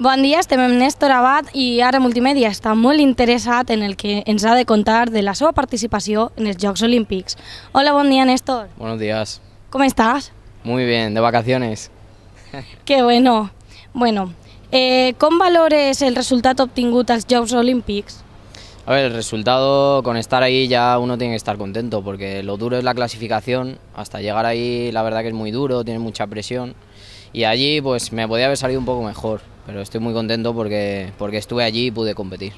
Bon dia, estem amb Néstor Abad y Ara Multimedia està muy interessat en el que ens ha de contar de la seva participación en els Jocs Olímpics. Hola, buen día Néstor. Buenos días. ¿Cómo estás? Muy bien, de vacaciones. Qué bueno. Bueno, eh, ¿con valores el resultado obtenido en Jocs Olímpicos? A ver, el resultado con estar ahí ya uno tiene que estar contento porque lo duro es la clasificación, hasta llegar ahí la verdad que es muy duro, tiene mucha presión y allí pues me podía haber salido un poco mejor pero estoy muy contento porque, porque estuve allí y pude competir.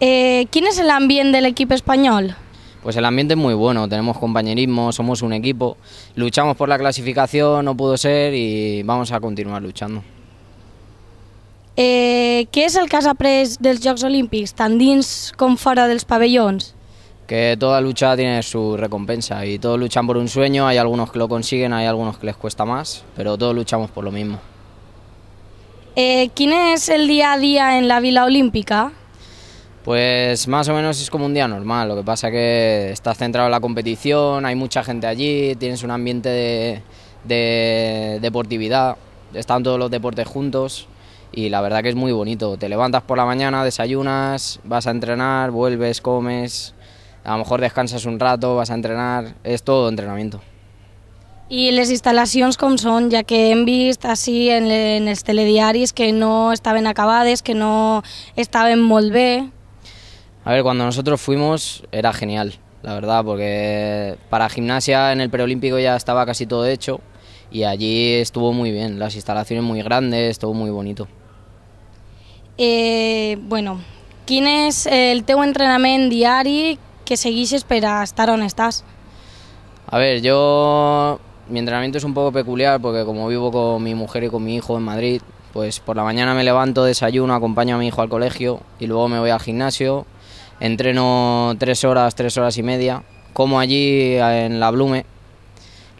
Eh, ¿Quién es el ambiente del equipo español? Pues el ambiente es muy bueno, tenemos compañerismo, somos un equipo, luchamos por la clasificación, no pudo ser y vamos a continuar luchando. Eh, ¿Qué es el casa press del dels Jocs Olímpics, ¿Tan dins fuera fora dels pabellones? Que toda lucha tiene su recompensa y todos luchan por un sueño, hay algunos que lo consiguen, hay algunos que les cuesta más, pero todos luchamos por lo mismo. Eh, ¿Quién es el día a día en la Vila Olímpica? Pues más o menos es como un día normal, lo que pasa es que estás centrado en la competición, hay mucha gente allí, tienes un ambiente de deportividad, están todos los deportes juntos y la verdad que es muy bonito. Te levantas por la mañana, desayunas, vas a entrenar, vuelves, comes, a lo mejor descansas un rato, vas a entrenar, es todo entrenamiento. ¿Y las instalaciones cómo son? Ya que en visto así en, en que no estaban acabades, que no estaban molt bé. A ver, cuando nosotros fuimos era genial, la verdad, porque para gimnasia en el preolímpico ya estaba casi todo hecho y allí estuvo muy bien, las instalaciones muy grandes, estuvo muy bonito. Eh, bueno, ¿quién es el teu entrenamiento diario que seguís para estar no estás? A ver, yo mi entrenamiento es un poco peculiar porque como vivo con mi mujer y con mi hijo en Madrid, pues por la mañana me levanto, desayuno, acompaño a mi hijo al colegio y luego me voy al gimnasio, entreno tres horas, tres horas y media, como allí en la Blume,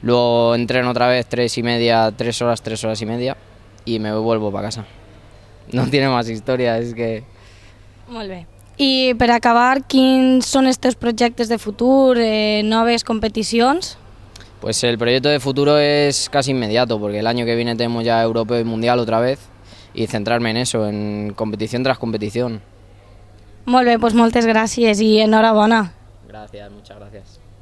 luego entreno otra vez tres y media, tres horas, tres horas y media y me vuelvo para casa. No tiene más historia, es que... Vuelve. Y para acabar, ¿quiénes son estos proyectos de futuro, Eh, competiciones? competiciones? Pues el proyecto de futuro es casi inmediato, porque el año que viene tenemos ya europeo y mundial otra vez, y centrarme en eso, en competición tras competición. Muy pues pues muchas gracias y enhorabuena. Gracias, muchas gracias.